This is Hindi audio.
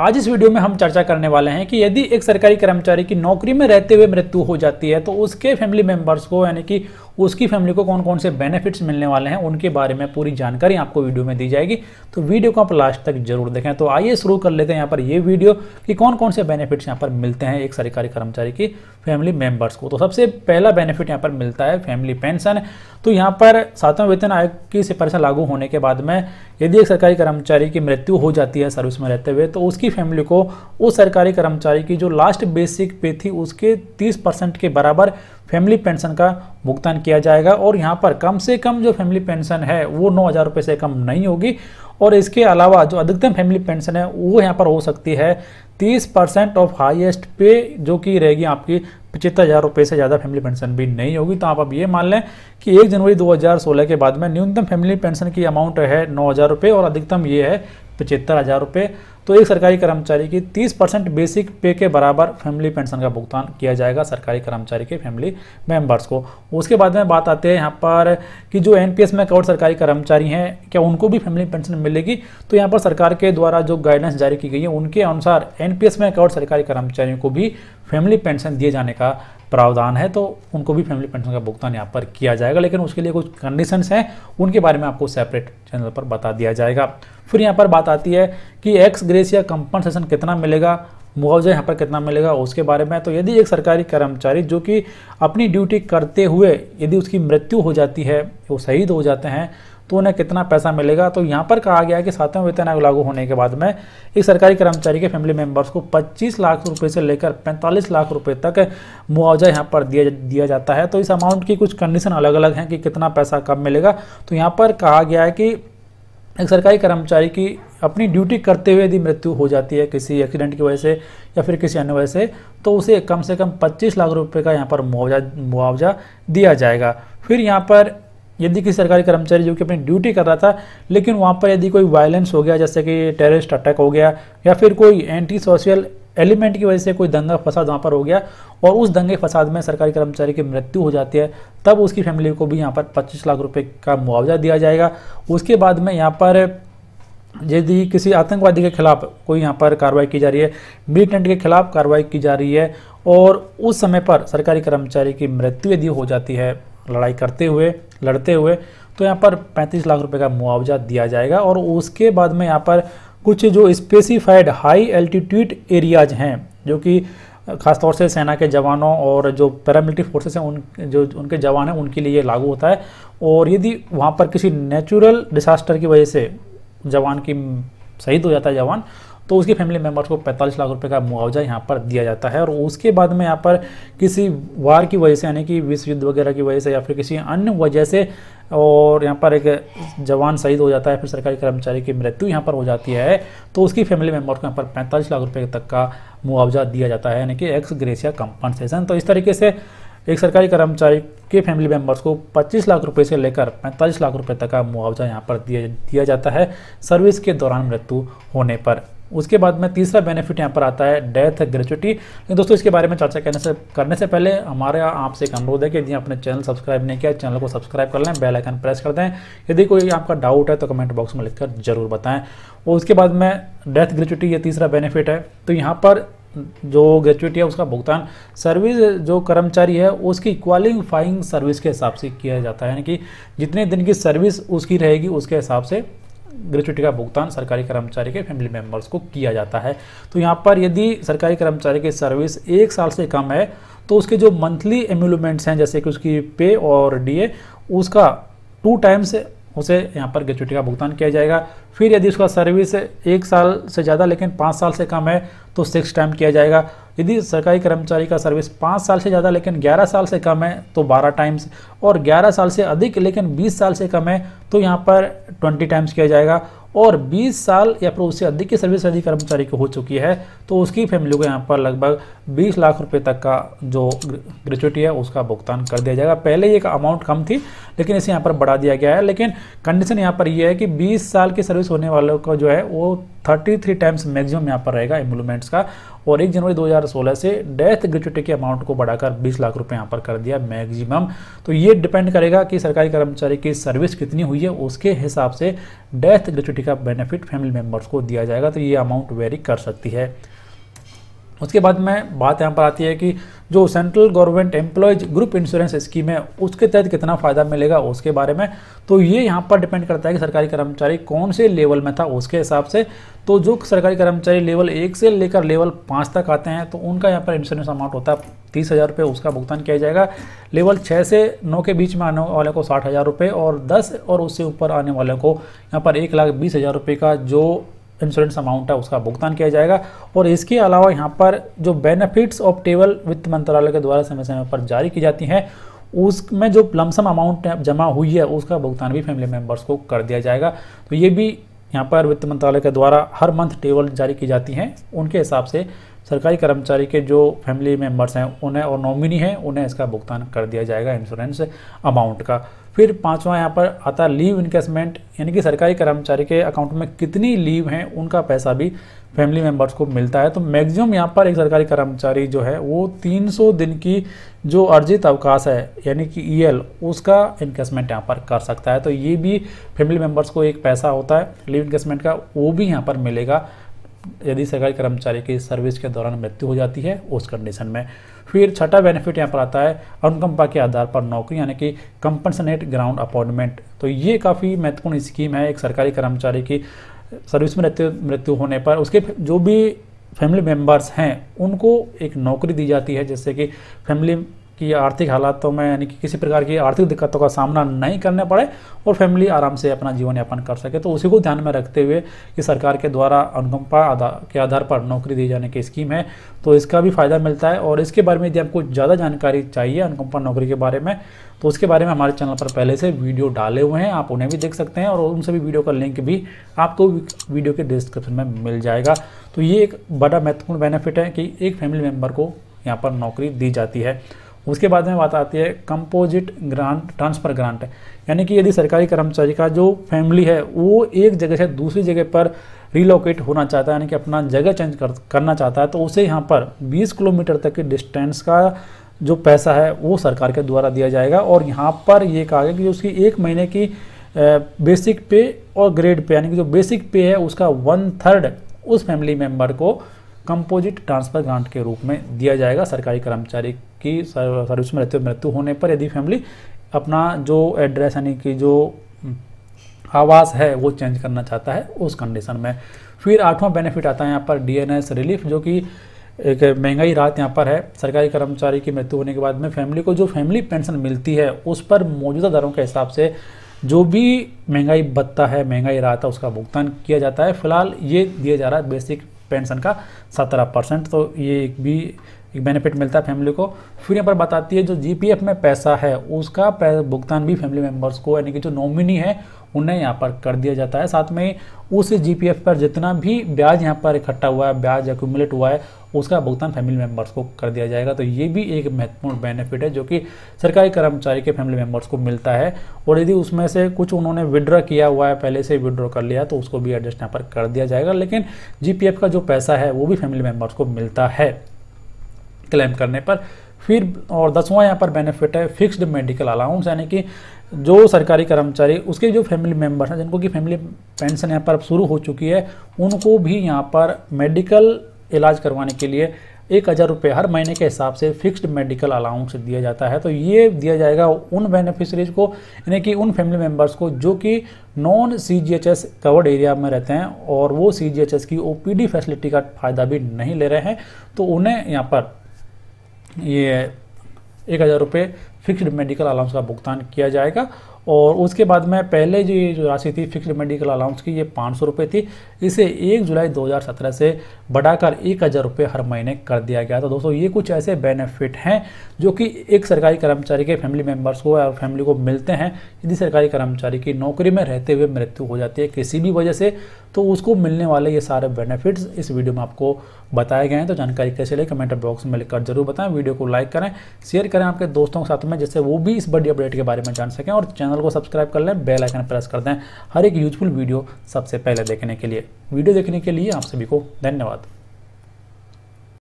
आज इस वीडियो में हम चर्चा करने वाले हैं कि यदि एक सरकारी कर्मचारी की नौकरी में रहते हुए मृत्यु हो जाती है तो उसके फैमिली मेंबर्स को यानी कि उसकी फैमिली को कौन कौन से बेनिफिट्स मिलने वाले हैं उनके बारे में पूरी जानकारी आपको वीडियो में दी जाएगी तो वीडियो को आप लास्ट तक जरूर देखें तो आइए शुरू कर लेते हैं यहाँ पर ये वीडियो कि कौन कौन से बेनिफिट्स यहाँ पर मिलते हैं एक सरकारी कर्मचारी की फैमिली मेंबर्स को तो सबसे पहला बेनिफिट यहाँ पर मिलता है फैमिली पेंशन तो यहाँ पर सातवें वेतन आयोग की सिफारिशें लागू होने के बाद में यदि एक सरकारी कर्मचारी की मृत्यु हो जाती है सर्विस में रहते हुए तो उसकी फैमिली को उस सरकारी कर्मचारी की जो लास्ट बेसिक पे थी उसके 30 परसेंट के बराबर फैमिली पेंशन का भुगतान किया जाएगा और यहाँ पर कम से कम जो फैमिली पेंशन है वो नौ हज़ार रुपये से कम नहीं होगी और इसके अलावा जो अधिकतम फैमिली पेंशन है वो यहाँ पर हो सकती है तीस परसेंट ऑफ हाईएस्ट पे जो कि रहेगी आपकी पचहत्तर हज़ार रुपये से ज़्यादा फैमिली पेंशन भी नहीं होगी तो आप अब ये मान लें कि एक जनवरी 2016 के बाद में न्यूनतम फैमिली पेंशन की अमाउंट है नौ हज़ार रुपये और अधिकतम ये है पचहत्तर हज़ार रुपये तो एक सरकारी कर्मचारी की 30 परसेंट बेसिक पे के बराबर फैमिली पेंशन का भुगतान किया जाएगा सरकारी कर्मचारी के फैमिली मेंबर्स को उसके बाद में बात आते हैं यहाँ पर कि जो एन में कवर सरकारी कर्मचारी हैं क्या उनको भी फैमिली पेंशन मिलेगी तो यहाँ पर सरकार के द्वारा जो गाइडेंस जारी की गई है उनके अनुसार एन में कवर सरकारी कर्मचारियों को भी फैमिली पेंशन दिए जाने का प्रावधान है तो उनको भी फैमिली पेंशन का भुगतान यहाँ पर किया जाएगा लेकिन उसके लिए कुछ कंडीशंस हैं उनके बारे में आपको सेपरेट चैनल पर बता दिया जाएगा फिर यहाँ पर बात आती है कि एक्स ग्रेस या कंपनसेशन कितना मिलेगा मुआवजा यहाँ पर कितना मिलेगा उसके बारे में तो यदि एक सरकारी कर्मचारी जो कि अपनी ड्यूटी करते हुए यदि उसकी मृत्यु हो जाती है वो शहीद हो जाते हैं तो उन्हें कितना पैसा मिलेगा तो यहाँ पर कहा गया है कि सातवें वेतन आयोग लागू होने के बाद में एक सरकारी कर्मचारी के फैमिली मेंबर्स को 25 लाख रुपए से लेकर 45 लाख रुपए तक मुआवजा यहाँ पर दिया दिया जाता है तो इस अमाउंट की कुछ कंडीशन अलग अलग हैं कि कितना पैसा कब मिलेगा तो यहाँ पर कहा गया है कि एक सरकारी कर्मचारी की अपनी ड्यूटी करते हुए यदि मृत्यु हो जाती है किसी एक्सीडेंट की वजह से या फिर किसी अन्य वजह से तो उसे कम से कम 25 लाख रुपए का यहाँ पर मुआवजा मुआवजा दिया जाएगा फिर यहाँ पर यदि किसी सरकारी कर्मचारी जो कि अपनी ड्यूटी कर रहा था लेकिन वहाँ पर यदि कोई वायलेंस हो गया जैसे कि टेररिस्ट अटैक हो गया या फिर कोई एंटी सोशल एलिमेंट की वजह से कोई दंगा फसाद वहाँ पर हो गया और उस दंगे फसाद में सरकारी कर्मचारी की मृत्यु हो जाती है तब उसकी फैमिली को भी यहाँ पर 25 लाख रुपए का मुआवजा दिया जाएगा उसके बाद में यहाँ पर यदि किसी आतंकवादी के खिलाफ कोई यहाँ पर कार्रवाई की जा रही है मिलिटेंट के खिलाफ कार्रवाई की जा रही है और उस समय पर सरकारी कर्मचारी की मृत्यु यदि हो जाती है लड़ाई करते हुए लड़ते हुए तो यहाँ पर पैंतीस लाख रुपये का मुआवजा दिया जाएगा और उसके बाद में यहाँ पर कुछ जो स्पेसिफाइड हाई एल्टीट्यूड एरियाज हैं जो कि खासतौर से सेना के जवानों और जो पैरामिलिट्री फोर्सेस हैं उन जो उनके जवान हैं उनके लिए लागू होता है और यदि वहाँ पर किसी नेचुरल डिसास्टर की वजह से जवान की शहीद हो जाता है जवान तो उसकी फैमिली मेम्बर्स को पैंतालीस लाख रुपये का मुआवजा यहाँ पर दिया जाता है और उसके बाद में यहाँ पर किसी वार की वजह से यानी कि विश्व युद्ध वगैरह की वजह से या फिर किसी अन्य वजह से और यहाँ पर एक जवान शहीद हो जाता है फिर सरकारी कर्मचारी की मृत्यु यहाँ पर हो जाती है तो उसकी फैमिली मेम्बर्स को यहाँ पर पैंतालीस लाख रुपये तक का मुआवजा दिया जाता है यानी कि एक्स ग्रेसिया कंपनसेशन तो इस तरीके से एक सरकारी कर्मचारी के फैमिली मेम्बर्स को 25 लाख रुपए से लेकर 45 लाख रुपए तक का मुआवजा यहाँ पर दिया दिया जाता है सर्विस के दौरान मृत्यु होने पर उसके बाद में तीसरा बेनिफिट यहाँ पर आता है डेथ ग्रेचुटी लेकिन दोस्तों इसके बारे में चर्चा करने से करने से पहले हमारे आपसे एक अनुरोध है कि यदि आपने चैनल सब्सक्राइब नहीं किया चैनल को सब्सक्राइब कर लें बेल आइकन प्रेस कर दें यदि कोई आपका डाउट है तो कमेंट बॉक्स में लिखकर जरूर बताएं और उसके बाद में डेथ ग्रेचुटी ये तीसरा बेनिफिट है तो यहाँ पर जो ग्रेचुटी है उसका भुगतान सर्विस जो कर्मचारी है उसकी क्वालिफाइंग सर्विस के हिसाब से किया जाता है यानी कि जितने दिन की सर्विस उसकी रहेगी उसके हिसाब से ग्रेचुटी का भुगतान सरकारी कर्मचारी के फैमिली मेंबर्स को किया जाता है तो यहाँ पर यदि सरकारी कर्मचारी की सर्विस एक साल से कम है तो उसके जो मंथली एम्यूलमेंट्स हैं जैसे कि उसकी पे और डीए उसका टू टाइम्स उसे यहाँ पर ग्रेचुटी का भुगतान किया जाएगा फिर यदि उसका सर्विस एक साल से ज़्यादा लेकिन पाँच साल से कम है तो सिक्स टाइम किया जाएगा यदि सरकारी कर्मचारी का सर्विस पाँच साल से ज़्यादा लेकिन ग्यारह साल से कम है तो बारह टाइम्स और ग्यारह साल से अधिक लेकिन बीस साल से कम है तो यहाँ पर ट्वेंटी टाइम्स किया जाएगा और 20 साल या फिर उससे अधिक की सर्विस यदि कर्मचारी को हो चुकी है तो उसकी फैमिली को यहाँ पर लगभग 20 लाख रुपए तक का जो ग्रेचुटी है उसका भुगतान कर दिया जाएगा पहले ये अमाउंट कम थी लेकिन इसे यहाँ पर बढ़ा दिया गया है लेकिन कंडीशन यहाँ पर यह है कि बीस साल की सर्विस होने वालों का जो है वो थर्टी थ्री टाइम्स मैक्सिमम यहाँ पर रहेगा एम्बुलमेंट्स का और एक जनवरी 2016 से डेथ ग्रेचुटी के अमाउंट को बढ़ाकर 20 लाख रुपए यहाँ पर कर दिया मैक्सिमम तो ये डिपेंड करेगा कि सरकारी कर्मचारी की सर्विस कितनी हुई है उसके हिसाब से डेथ ग्रेचुटी का बेनिफिट फैमिली मेम्बर्स को दिया जाएगा तो ये अमाउंट वेरी कर सकती है उसके बाद में बात यहाँ पर आती है कि जो central government employees group insurance scheme है उसके तहत कितना फ़ायदा मिलेगा उसके बारे में तो ये यहाँ पर डिपेंड करता है कि सरकारी कर्मचारी कौन से लेवल में था उसके हिसाब से तो जो सरकारी कर्मचारी लेवल एक से लेकर लेवल पाँच तक आते हैं तो उनका यहाँ पर इंश्योरेंस अमाउंट होता है तीस हज़ार रुपये उसका भुगतान किया जाएगा लेवल छः से नौ के बीच में आने वाले को साठ हज़ार रुपये और दस और उससे ऊपर आने वाले को यहाँ पर एक लाख बीस हज़ार रुपये का जो इंश्योरेंस अमाउंट है उसका भुगतान किया जाएगा और इसके अलावा यहाँ पर जो बेनिफिट्स ऑफ टेबल वित्त मंत्रालय के द्वारा समय समय पर जारी की जाती हैं उसमें जो लमसम अमाउंट जमा हुई है उसका भुगतान भी फैमिली मेम्बर्स को कर दिया जाएगा तो ये भी यहाँ पर वित्त मंत्रालय के द्वारा हर मंथ टेबल जारी की जाती हैं उनके हिसाब से सरकारी कर्मचारी के जो फैमिली मेंबर्स हैं उन्हें और नॉमिनी हैं उन्हें इसका भुगतान कर दिया जाएगा इंश्योरेंस अमाउंट का फिर पांचवा यहाँ पर आता लीव इन्वेस्टमेंट यानी कि सरकारी कर्मचारी के अकाउंट में कितनी लीव हैं उनका पैसा भी फैमिली मेंबर्स को मिलता है तो मैक्सिमम यहाँ पर एक सरकारी कर्मचारी जो है वो 300 दिन की जो अर्जित अवकाश है यानी कि ईएल e उसका इन्वेस्टमेंट यहाँ पर कर सकता है तो ये भी फैमिली मेम्बर्स को एक पैसा होता है लीव इन्वेस्टमेंट का वो भी यहाँ पर मिलेगा यदि सरकारी कर्मचारी की सर्विस के दौरान मृत्यु हो जाती है उस कंडीशन में फिर छठा बेनिफिट यहाँ पर आता है अनुकंपा के आधार पर नौकरी यानी कि कंपनसनेट ग्राउंड अपॉइंटमेंट तो ये काफ़ी महत्वपूर्ण स्कीम है एक सरकारी कर्मचारी की सर्विस में मृत्यु मृत्यु होने पर उसके जो भी फैमिली मेम्बर्स हैं उनको एक नौकरी दी जाती है जैसे कि फैमिली कि आर्थिक हालातों में यानी कि किसी प्रकार की आर्थिक दिक्कतों का सामना नहीं करने पड़े और फैमिली आराम से अपना जीवन यापन कर सके तो उसी को ध्यान में रखते हुए कि सरकार के द्वारा अनुकंपा के आधार पर नौकरी दिए जाने की स्कीम है तो इसका भी फ़ायदा मिलता है और इसके बारे में यदि आपको ज़्यादा जानकारी चाहिए अनुकंपा नौकरी के बारे में तो उसके बारे में हमारे चैनल पर पहले से वीडियो डाले हुए हैं आप उन्हें भी देख सकते हैं और उनसे भी वीडियो का लिंक भी आपको वीडियो के डिस्क्रिप्शन में मिल जाएगा तो ये एक बड़ा महत्वपूर्ण बेनिफिट है कि एक फैमिली मेम्बर को यहाँ पर नौकरी दी जाती है उसके बाद में बात आती है कंपोजिट ग्रांट ट्रांसफ़र ग्रांट यानी कि यदि सरकारी कर्मचारी का जो फैमिली है वो एक जगह से दूसरी जगह पर रिलोकेट होना चाहता है यानी कि अपना जगह चेंज कर, करना चाहता है तो उसे यहाँ पर 20 किलोमीटर तक के डिस्टेंस का जो पैसा है वो सरकार के द्वारा दिया जाएगा और यहाँ पर ये कहा गया कि उसकी एक महीने की बेसिक पे और ग्रेड पे यानी कि जो बेसिक पे है उसका वन थर्ड उस फैमिली मेम्बर को कंपोजिट ट्रांसफर ग्रांट के रूप में दिया जाएगा सरकारी कर्मचारी की सर्विस में रहते हुए मृत्यु होने पर यदि फैमिली अपना जो एड्रेस यानी कि जो हम्म, आवास है वो चेंज करना चाहता है उस कंडीशन में फिर आठवां बेनिफिट आता है यहाँ पर डीएनएस रिलीफ जो कि एक महंगाई राहत यहाँ पर है सरकारी कर्मचारी की मृत्यु होने के बाद में फैमिली को जो फैमिली पेंशन मिलती है उस पर मौजूदा दरों के हिसाब से जो भी महंगाई भत्ता है महंगाई राहत है उसका भुगतान किया जाता है फिलहाल ये दिया जा रहा है बेसिक पेंशन का सत्रह परसेंट तो ये भी एक बेनिफिट मिलता है फैमिली को फिर यहाँ पर बताती है जो जीपीएफ में पैसा है उसका भुगतान भी फैमिली मेम्बर्स को यानी कि जो नॉमिनी है उन्हें यहाँ पर कर दिया जाता है साथ में उस जीपीएफ पर जितना भी ब्याज यहाँ पर इकट्ठा हुआ है ब्याज एक्यूमुलेट हुआ है उसका भुगतान फैमिली मेंबर्स को कर दिया जाएगा तो ये भी एक महत्वपूर्ण बेनिफिट है जो कि सरकारी कर्मचारी के फैमिली मेम्बर्स को मिलता है और यदि उसमें से कुछ उन्होंने विड्रॉ किया हुआ है पहले से विड्रॉ कर लिया तो उसको भी एडजस्ट यहाँ पर कर दिया जाएगा लेकिन जी का जो पैसा है वो भी फैमिली मेम्बर्स को मिलता है क्लेम करने पर फिर और दसवां यहाँ पर बेनिफिट है फिक्स्ड मेडिकल अलाउंस यानी कि जो सरकारी कर्मचारी उसके जो फैमिली मेम्बर्स हैं जिनको कि फैमिली पेंशन यहाँ पर शुरू हो चुकी है उनको भी यहाँ पर मेडिकल इलाज करवाने के लिए एक हज़ार रुपये हर महीने के हिसाब से फिक्स्ड मेडिकल अलाउंस दिया जाता है तो ये दिया जाएगा उन बेनिफिशरीज को यानी कि उन फैमिली मेम्बर्स को जो कि non C G H S covered area में रहते हैं और वो सी जी एच एस की ओ पी डी फैसिलिटी का फ़ायदा भी नहीं ले रहे हैं तो उन्हें यहाँ पर ये एक हज़ार रुपये फिक्सड मेडिकल अलाउंस का भुगतान किया जाएगा और उसके बाद में पहले जो ये जो राशि थी फिक्सड मेडिकल अलाउंस की ये पाँच सौ रुपये थी इसे एक जुलाई 2017 से बढ़ाकर एक हज़ार रुपये हर महीने कर दिया गया तो दोस्तों ये कुछ ऐसे बेनिफिट हैं जो कि एक सरकारी कर्मचारी के फैमिली मेम्बर्स को या फैमिली को मिलते हैं यदि सरकारी कर्मचारी की नौकरी में रहते हुए मृत्यु हो जाती है किसी भी वजह से तो उसको मिलने वाले ये सारे बेनिफिट्स इस वीडियो में आपको बताए गए हैं तो जानकारी कैसे ले कमेंट बॉक्स में लिखकर जरूर बताएं वीडियो को लाइक करें शेयर करें आपके दोस्तों के साथ में जिससे वो भी इस बड़ी अपडेट के बारे में जान सकें और चैनल को सब्सक्राइब कर लें बेल आइकन प्रेस कर दें हर एक यूजफुल वीडियो सबसे पहले देखने के लिए वीडियो देखने के लिए आप सभी को धन्यवाद